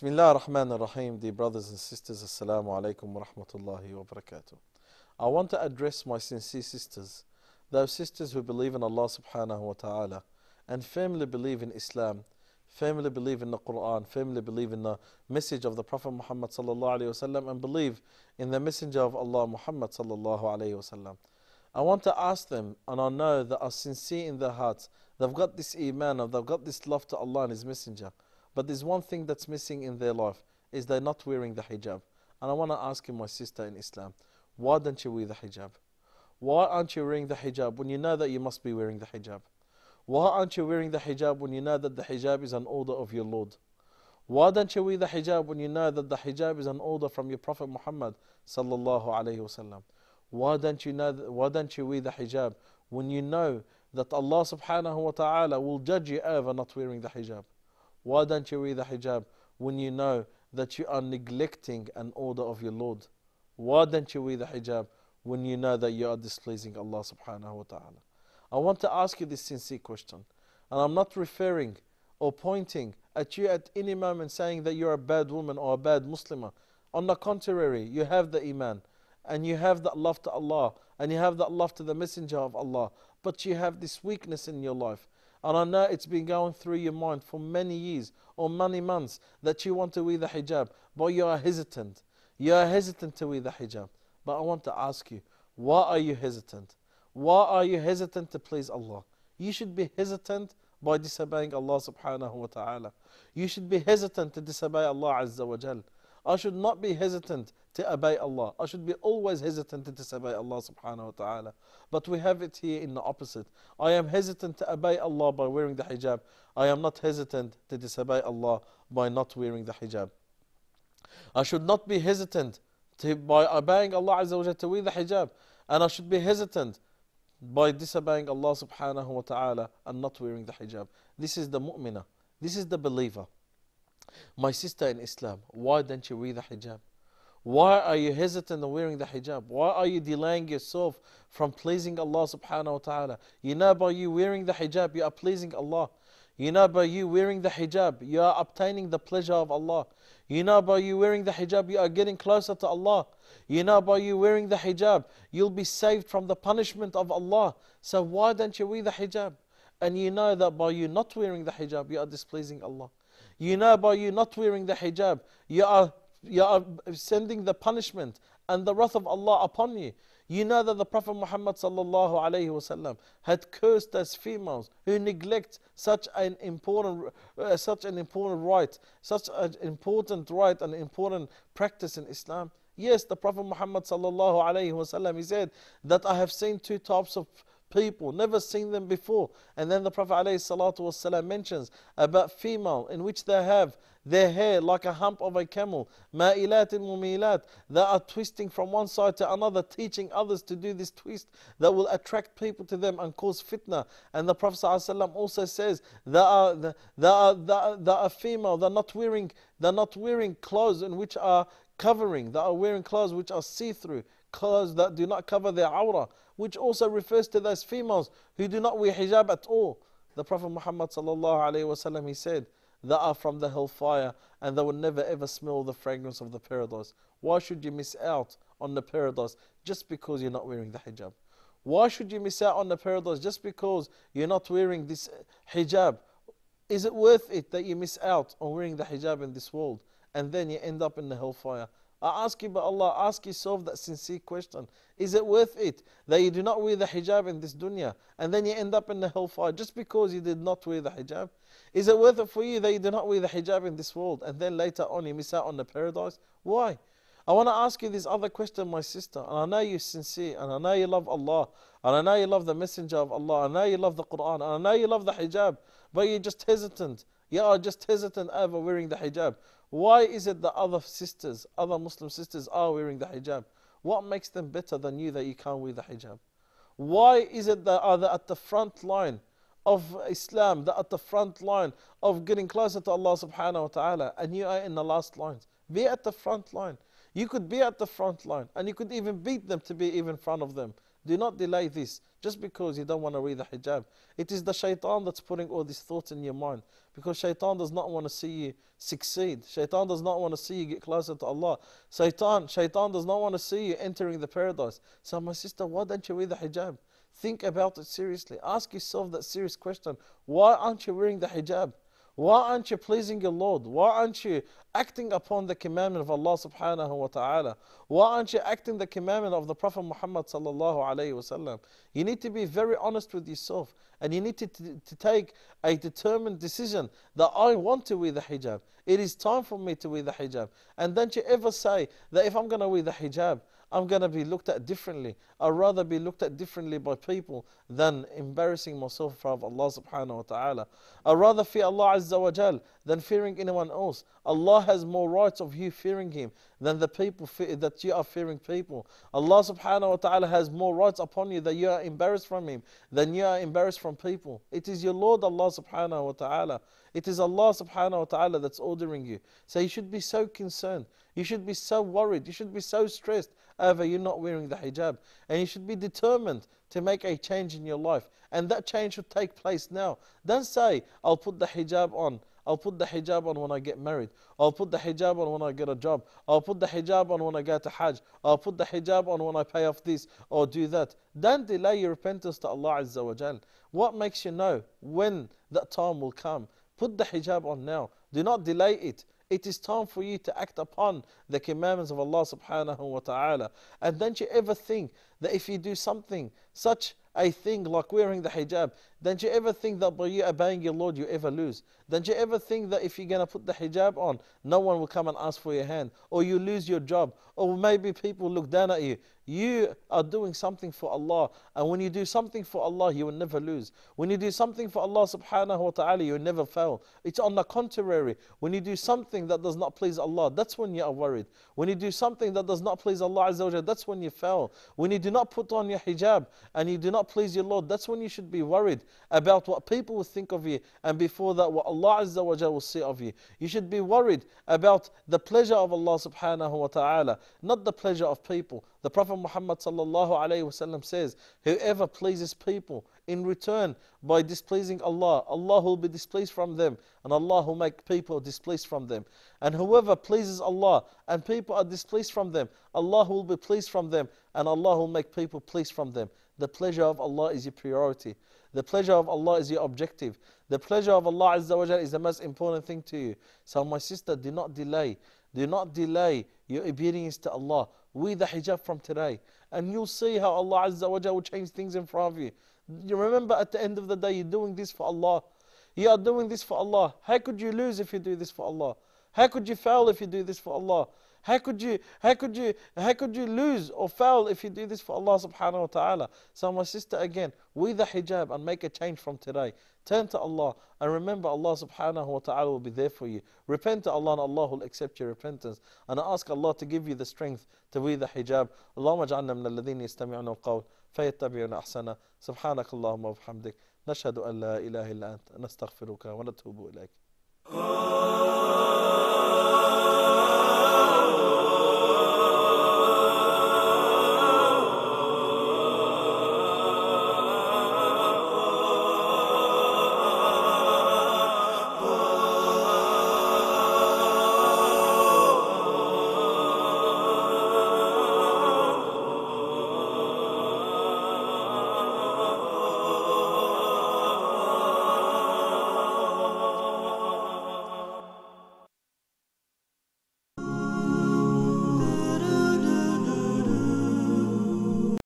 Bismillah ar-Rahman ar-Rahim, dear brothers and sisters, Assalamu alaikum wa rahmatullahi wa barakatuh. I want to address my sincere sisters, those sisters who believe in Allah subhanahu wa ta'ala and firmly believe in Islam, firmly believe in the Quran, firmly believe in the message of the Prophet Muhammad sallallahu alayhi wa and believe in the messenger of Allah Muhammad sallallahu alayhi wa I want to ask them, and I know that are sincere in their hearts, they've got this iman, they've got this love to Allah and His messenger. But there's one thing that's missing in their life is they're not wearing the hijab. And I want to ask you, my sister in Islam, why don't you wear the hijab? Why aren't you wearing the hijab when you know that you must be wearing the hijab? Why aren't you wearing the hijab when you know that the hijab is an order of your Lord? Why don't you wear the hijab when you know that the hijab is an order from your Prophet Muhammad sallallahu alaihi wasallam? Why don't you know? Why don't you wear the hijab when you know that Allah subhanahu wa taala will judge you over not wearing the hijab? Why don't you wear the hijab when you know that you are neglecting an order of your Lord? Why don't you wear the hijab when you know that you are displeasing Allah subhanahu wa ta'ala? I want to ask you this sincere question. And I'm not referring or pointing at you at any moment saying that you're a bad woman or a bad Muslimah. On the contrary, you have the Iman and you have that love to Allah and you have that love to the Messenger of Allah. But you have this weakness in your life and I know it's been going through your mind for many years or many months that you want to wear the hijab, but you are hesitant. You are hesitant to wear the hijab. But I want to ask you, why are you hesitant? Why are you hesitant to please Allah? You should be hesitant by disobeying Allah subhanahu wa ta'ala. You should be hesitant to disobey Allah azza wa jal. I should not be hesitant to obey Allah. I should be always hesitant to disobey Allah subhanahu wa ta'ala. But we have it here in the opposite. I am hesitant to obey Allah by wearing the hijab. I am not hesitant to disobey Allah by not wearing the hijab. I should not be hesitant to, by obeying Allah Azza wa to wear the hijab. And I should be hesitant by disobeying Allah subhanahu wa ta'ala and not wearing the hijab. This is the mu'mina. This is the believer. My sister in Islam, why don't you wear the hijab? Why are you hesitant on wearing the hijab? Why are you delaying yourself from pleasing Allah subhanahu wa ta'ala? You know, by you wearing the hijab, you are pleasing Allah. You know, by you wearing the hijab, you are obtaining the pleasure of Allah. You know, by you wearing the hijab, you are getting closer to Allah. You know, by you wearing the hijab, you'll be saved from the punishment of Allah. So why don't you wear the hijab? And you know that by you not wearing the hijab, you are displeasing Allah. You know by you not wearing the hijab, you are, you are sending the punishment and the wrath of Allah upon you. You know that the Prophet Muhammad wasallam had cursed as females who neglect such an important, uh, such an important right, such an important right and important practice in Islam. Yes, the Prophet Muhammad wasallam he said that I have seen two types of people, never seen them before. And then the Prophet ﷺ mentions about female in which they have their hair like a hump of a camel, ma'ilat and mumilat, they are twisting from one side to another, teaching others to do this twist that will attract people to them and cause fitna. And the Prophet ﷺ also says they are, they are, they are, they are female, they're not wearing they're not wearing clothes in which are covering, they are wearing clothes which are see-through clothes that do not cover their awrah, which also refers to those females who do not wear hijab at all. The Prophet Muhammad وسلم, he said, that are from the hellfire and they will never ever smell the fragrance of the paradise. Why should you miss out on the paradise just because you're not wearing the hijab? Why should you miss out on the paradise just because you're not wearing this hijab? Is it worth it that you miss out on wearing the hijab in this world and then you end up in the hellfire I ask you, but Allah, ask yourself that sincere question. Is it worth it that you do not wear the hijab in this dunya and then you end up in the hellfire just because you did not wear the hijab? Is it worth it for you that you do not wear the hijab in this world and then later on you miss out on the paradise? Why? I want to ask you this other question, my sister, and I know you're sincere, and I know you love Allah, and I know you love the Messenger of Allah, and I know you love the Quran, and I know you love the hijab, but you're just hesitant. You are just hesitant over wearing the hijab. Why is it that other sisters, other Muslim sisters, are wearing the hijab? What makes them better than you that you can't wear the hijab? Why is it that are they at the front line of Islam, that at the front line of getting closer to Allah subhanahu wa ta'ala, and you are in the last lines? Be at the front line. You could be at the front line, and you could even beat them to be even front of them do not delay this just because you don't want to wear the hijab. It is the shaitan that's putting all these thoughts in your mind because shaitan does not want to see you succeed. Shaitan does not want to see you get closer to Allah. Shaitan, shaitan does not want to see you entering the paradise. So, my sister, why don't you wear the hijab? Think about it seriously. Ask yourself that serious question Why aren't you wearing the hijab? Why aren't you pleasing your Lord? Why aren't you acting upon the commandment of Allah subhanahu wa ta'ala? Why aren't you acting the commandment of the Prophet Muhammad sallallahu alayhi wasallam? You need to be very honest with yourself and you need to, to, to take a determined decision that I want to wear the hijab. It is time for me to wear the hijab. And don't you ever say that if I'm going to wear the hijab, I'm going to be looked at differently. I'd rather be looked at differently by people than embarrassing myself in front of Allah subhanahu wa ta'ala. I'd rather fear Allah azza wa jal than fearing anyone else. Allah has more rights of you fearing Him than the people that you are fearing people. Allah subhanahu wa ta'ala has more rights upon you that you are embarrassed from Him than you are embarrassed from people. It is your Lord Allah subhanahu wa ta'ala. It is Allah subhanahu wa ta'ala that's ordering you. So you should be so concerned. You should be so worried. You should be so stressed over you not wearing the hijab. And you should be determined to make a change in your life. And that change should take place now. Don't say, I'll put the hijab on I'll put the hijab on when I get married. I'll put the hijab on when I get a job. I'll put the hijab on when I go to Hajj. I'll put the hijab on when I pay off this or do that. Don't delay your repentance to Allah Azza wa Jal. What makes you know when that time will come? Put the hijab on now. Do not delay it. It is time for you to act upon the commandments of Allah subhanahu wa ta'ala. And don't you ever think that if you do something such a thing like wearing the hijab. Don't you ever think that by you obeying your Lord, you ever lose. Don't you ever think that if you're going to put the hijab on, no one will come and ask for your hand, or you lose your job, or maybe people look down at you. You are doing something for Allah. And when you do something for Allah, you will never lose. When you do something for Allah subhanahu wa ta'ala, you will never fail. It's on the contrary. When you do something that does not please Allah, that's when you are worried. When you do something that does not please Allah Azza wa that's when you fail. When you do not put on your hijab and you do not please your Lord, that's when you should be worried about what people will think of you and before that what Allah Azza wa will say of you. You should be worried about the pleasure of Allah subhanahu wa ta'ala, not the pleasure of people. The Prophet Muhammad وسلم, says, Whoever pleases people in return by displeasing Allah, Allah will be displeased from them, and Allah will make people displeased from them. And whoever pleases Allah and people are displeased from them, Allah will be pleased from them, and Allah will make people pleased from them. The pleasure of Allah is your priority. The pleasure of Allah is your objective. The pleasure of Allah is the most important thing to you. So, my sister, do not delay. Do not delay your obedience to Allah. We the hijab from today. And you'll see how Allah Azza wa will change things in front of you. You remember at the end of the day, you're doing this for Allah. You are doing this for Allah. How could you lose if you do this for Allah? How could you fail if you do this for Allah? How could you, how could you, how could you lose or fail if you do this for Allah subhanahu wa ta'ala? So my sister again, with the hijab and make a change from today. Turn to Allah and remember Allah subhanahu wa ta'ala will be there for you. Repent to Allah and Allah will accept your repentance. And I ask Allah to give you the strength to wear the hijab. اللهم اجعلنا من الذين يستمعون القول فيتبعون أحسنه سبحانك اللهم وبحمدك نشهد أن لا إله إلا أنت نستغفرك ونتوب إليك.